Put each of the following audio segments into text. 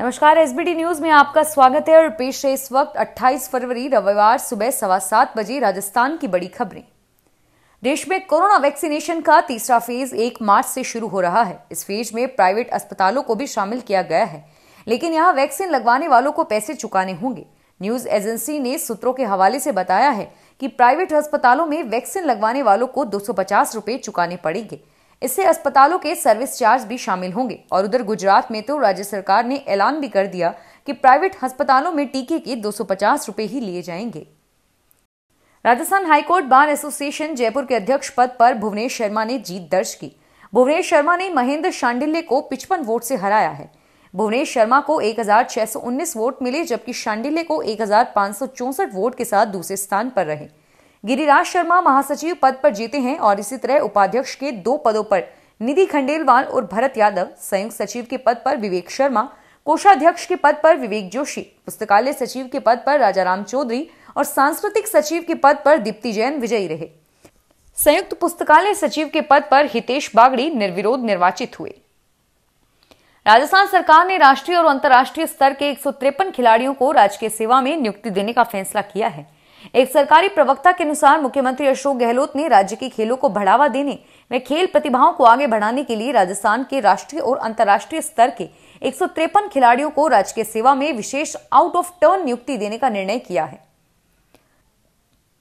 नमस्कार SBT news में आपका स्वागत है और पेश है इस वक्त 28 फरवरी रविवार सुबह सवा सात बजे राजस्थान की बड़ी खबरें देश में कोरोना वैक्सीनेशन का तीसरा फेज एक मार्च से शुरू हो रहा है इस फेज में प्राइवेट अस्पतालों को भी शामिल किया गया है लेकिन यहाँ वैक्सीन लगवाने वालों को पैसे चुकाने होंगे न्यूज एजेंसी ने सूत्रों के हवाले से बताया है कि प्राइवेट अस्पतालों में वैक्सीन लगवाने वालों को दो सौ चुकाने पड़ेंगे इससे अस्पतालों के सर्विस चार्ज भी शामिल होंगे और उधर गुजरात में तो राज्य सरकार ने ऐलान भी कर दिया कि प्राइवेट अस्पतालों में टीके के दो सौ ही लिए जाएंगे Rajasthan high court bar association Jaipur के अध्यक्ष पद पर भुवनेश शर्मा ने जीत दर्ज की भुवनेश शर्मा ने महेंद्र शांडिल्य को पिचपन वोट से हराया है भुवनेश शर्मा को 1619 वोट मिले जबकि शांडिल्य को एक वोट के साथ दूसरे स्थान पर रहे गिरिराज शर्मा महासचिव पद पर जीते हैं और इसी तरह उपाध्यक्ष के दो पदों पर निधि खंडेलवाल और भरत यादव संयुक्त सचिव के पद पर विवेक शर्मा कोषाध्यक्ष के पद पर विवेक जोशी पुस्तकालय सचिव के पद पर राजाराम चौधरी और सांस्कृतिक सचिव के पद पर दीप्ति जैन विजयी रहे संयुक्त पुस्तकालय सचिव के पद पर हितेश बागड़ी निर्विरोध निर्वाचित हुए राजस्थान सरकार ने राष्ट्रीय और अंतर्राष्ट्रीय स्तर के एक खिलाड़ियों को राजकीय सेवा में नियुक्ति देने का फैसला किया है एक सरकारी प्रवक्ता के अनुसार मुख्यमंत्री अशोक गहलोत ने राज्य के खेलों को बढ़ावा देने व खेल प्रतिभाओं को आगे बढ़ाने के लिए राजस्थान के राष्ट्रीय और अंतर्राष्ट्रीय स्तर के एक खिलाड़ियों को राजकीय सेवा में विशेष आउट ऑफ टर्न नियुक्ति देने का निर्णय किया है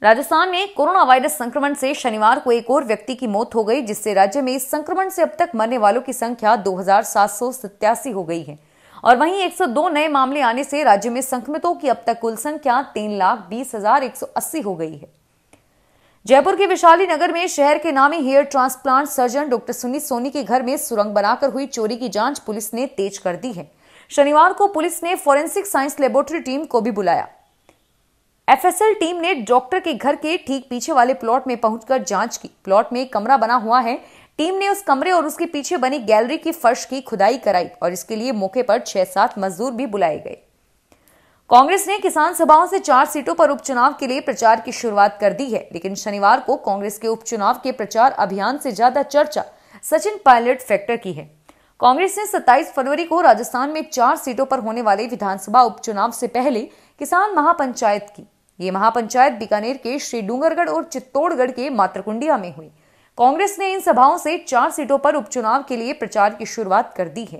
राजस्थान में कोरोना वायरस संक्रमण से शनिवार को एक और व्यक्ति की मौत हो गई जिससे राज्य में इस संक्रमण से अब तक मरने वालों की संख्या दो हो गई है और वहीं 102 नए मामले आने से राज्य में संक्रमितों की अब तक कुल संख्या तीन लाख बीस हजार एक सौ अस्सी हो गई है जयपुर के विशाली नगर में शहर के नामी hair transplant surgeon doctor Sunit Soni के घर में सुरंग बनाकर हुई चोरी की जांच पुलिस ने तेज कर दी है शनिवार को पुलिस ने फोरेंसिक साइंस लेबोरेटरी टीम को भी बुलाया एफएसएल टीम ने डॉक्टर के घर के ठीक पीछे वाले प्लॉट में पहुंचकर जांच की प्लॉट में कमरा बना हुआ है टीम ने उस कमरे और उसके पीछे बनी गैलरी की फर्श की खुदाई कराई और इसके लिए मौके पर छह सात मजदूर भी बुलाए गए कांग्रेस ने किसान सभाओं से चार सीटों पर उपचुनाव के लिए प्रचार की शुरुआत कर दी है लेकिन शनिवार को कांग्रेस के उपचुनाव के प्रचार अभियान से ज्यादा चर्चा सचिन पायलट फैक्टर की है कांग्रेस ने 27 फरवरी को राजस्थान में चार सीटों पर होने वाले विधानसभा उपचुनाव से पहले किसान महापंचायत की ये महापंचायत बीकानेर के श्री डूंगरगढ़ और चित्तौड़गढ़ के मातृकुंडिया में हुई कांग्रेस ने इन सभाओं से चार सीटों पर उपचुनाव के लिए प्रचार की शुरुआत कर दी है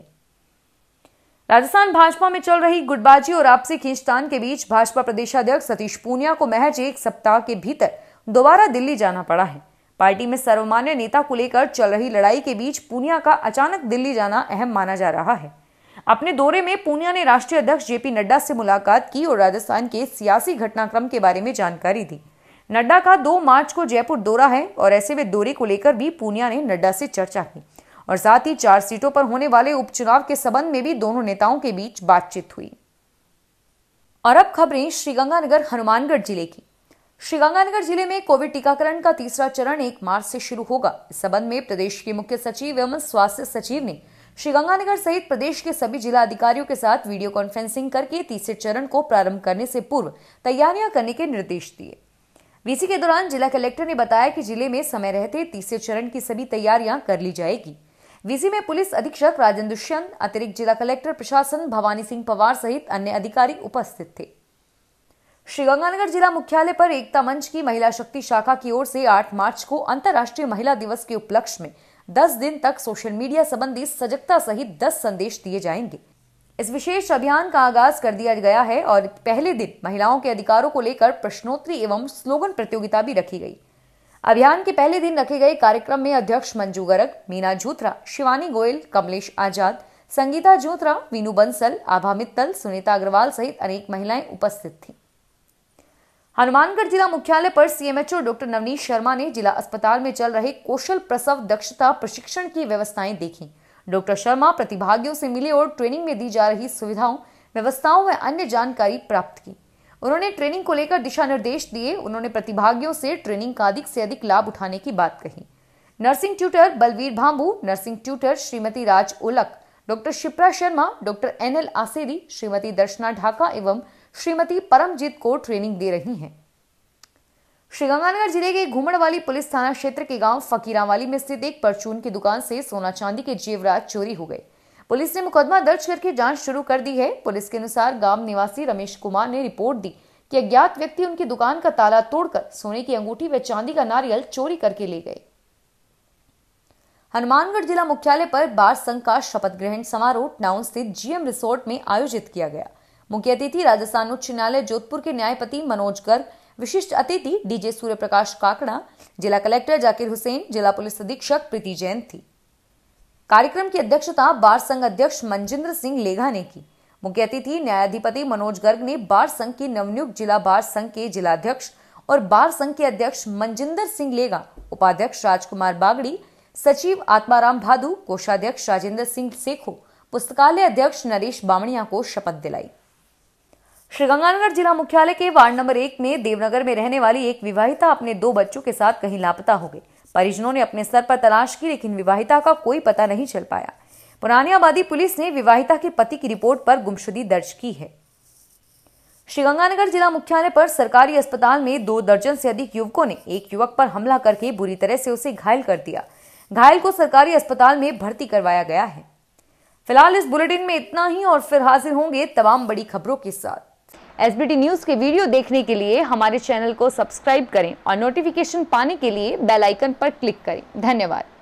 राजस्थान भाजपा में चल रही गुटबाजी और आपसी खींचतान के बीच भाजपा प्रदेशाध्यक्ष सतीश पूनिया को महज एक सप्ताह के भीतर दोबारा दिल्ली जाना पड़ा है पार्टी में सर्वमान्य नेता को लेकर चल रही लड़ाई के बीच पूनिया का अचानक दिल्ली जाना अहम माना जा रहा है अपने दौरे में पूनिया ने राष्ट्रीय अध्यक्ष जेपी नड्डा से मुलाकात की और राजस्थान के सियासी घटनाक्रम के बारे में जानकारी दी नड्डा का दो मार्च को जयपुर दौरा है और ऐसे में दौरे को लेकर भी पूनिया ने नड्डा से चर्चा की और साथ ही चार सीटों पर होने वाले उपचुनाव के संबंध में भी दोनों नेताओं के बीच बातचीत हुई और अब खबरें श्रीगंगानगर हनुमानगढ़ जिले की श्रीगंगानगर जिले में कोविड टीकाकरण का तीसरा चरण एक मार्च से शुरू होगा इस संबंध में प्रदेश के मुख्य सचिव एवं स्वास्थ्य सचिव ने श्रीगंगानगर सहित प्रदेश के सभी जिला अधिकारियों के साथ वीडियो कॉन्फ्रेंसिंग करके तीसरे चरण को प्रारंभ करने से पूर्व तैयारियां करने के निर्देश दिए वीसी के दौरान जिला कलेक्टर ने बताया कि जिले में समय रहते तीसरे चरण की सभी तैयारियां कर ली जाएगी वीसी में पुलिस अधीक्षक राजेंद्र दुष्यंत अतिरिक्त जिला कलेक्टर प्रशासन भवानी सिंह पवार सहित अन्य अधिकारी उपस्थित थे श्रीगंगानगर जिला मुख्यालय पर एकता मंच की महिला शक्ति शाखा की ओर से 8 मार्च को अंतर्राष्ट्रीय महिला दिवस के उपलक्ष्य में 10 दिन तक सोशल मीडिया संबंधी सजगता सहित 10 संदेश दिए जाएंगे इस विशेष अभियान का आगाज कर दिया गया है और पहले दिन महिलाओं के अधिकारों को लेकर प्रश्नोत्तरी एवं स्लोगन प्रतियोगिता भी रखी गई अभियान के पहले दिन रखे गए कार्यक्रम में अध्यक्ष मंजू गर्ग मीना झूथरा शिवानी गोयल कमलेश आजाद संगीता झूथरा वीनू बंसल आभा मित्तल सुनीता अग्रवाल सहित अनेक महिलाएं उपस्थित थी हनुमानगढ़ जिला मुख्यालय पर सीएमएचओ डॉक्टर नवनीत शर्मा ने जिला अस्पताल में चल रहे कौशल प्रसव दक्षता प्रशिक्षण की व्यवस्थाएं देखीं डॉक्टर शर्मा प्रतिभागियों से मिले और ट्रेनिंग में दी जा रही सुविधाओं व्यवस्थाओं व अन्य जानकारी प्राप्त की उन्होंने ट्रेनिंग को लेकर दिशा निर्देश दिए उन्होंने प्रतिभागियों से ट्रेनिंग का अधिक से अधिक लाभ उठाने की बात कही nursing tutor Balveer Bhambu nursing tutor Shrimati Raj Olak doctor Shipra Sharma doctor N L Aseri Shrimati Darshana Dhaka एवं श्रीमती परमजीत को ट्रेनिंग दे रही हैं श्रीगंगानगर जिले के घूमड़वाली पुलिस थाना क्षेत्र के गांव फकीरावाली में स्थित एक परचून की दुकान से सोना चांदी के जेवरात चोरी हो गए पुलिस ने मुकदमा दर्ज करके जांच शुरू कर दी है पुलिस के अनुसार गांव निवासी रमेश कुमार ने रिपोर्ट दी कि अज्ञात व्यक्ति उनकी दुकान का ताला तोड़कर सोने की अंगूठी व चांदी का नारियल चोरी करके ले गए हनुमानगढ़ जिला मुख्यालय पर बार संघ का शपथ ग्रहण समारोह टाउन स्थित जीएम रिसोर्ट में आयोजित किया गया मुख्य अतिथि राजस्थान उच्च न्यायालय जोधपुर के न्यायपति मनोज गर्ग विशिष्ट अतिथि डीजे सूर्यप्रकाश काकड़ा जिला कलेक्टर जाकिर हुसैन जिला पुलिस अधीक्षक प्रीति जैन थी कार्यक्रम की अध्यक्षता बार संघ अध्यक्ष मंजिंद्र सिंह लेघा ने की मुख्य अतिथि न्यायाधिपति मनोज गर्ग ने बार संघ की नवनियुक्त जिला बार संघ के जिलाध्यक्ष और बार संघ के अध्यक्ष मंजिंदर सिंह लेगा उपाध्यक्ष राजकुमार बागड़ी सचिव आत्माराम भादू कोषाध्यक्ष राजेंद्र सिंह सेखो पुस्तकालय अध्यक्ष नरेश बामणिया को शपथ दिलाई श्रीगंगानगर जिला मुख्यालय के वार्ड नंबर एक में देवनगर में रहने वाली एक विवाहिता अपने दो बच्चों के साथ कहीं लापता हो गई परिजनों ने अपने स्तर पर तलाश की लेकिन विवाहिता का कोई पता नहीं चल पाया पुरानी आबादी पुलिस ने विवाहिता के पति की रिपोर्ट पर गुमशुदी दर्ज की है श्रीगंगानगर जिला मुख्यालय पर सरकारी अस्पताल में दो दर्जन से अधिक युवकों ने एक युवक पर हमला करके बुरी तरह से उसे घायल कर दिया घायल को सरकारी अस्पताल में भर्ती करवाया गया है फिलहाल इस बुलेटिन में इतना ही और फिर हाजिर होंगे तमाम बड़ी खबरों के साथ एस न्यूज़ के वीडियो देखने के लिए हमारे चैनल को सब्सक्राइब करें और नोटिफिकेशन पाने के लिए बेलाइकन पर क्लिक करें धन्यवाद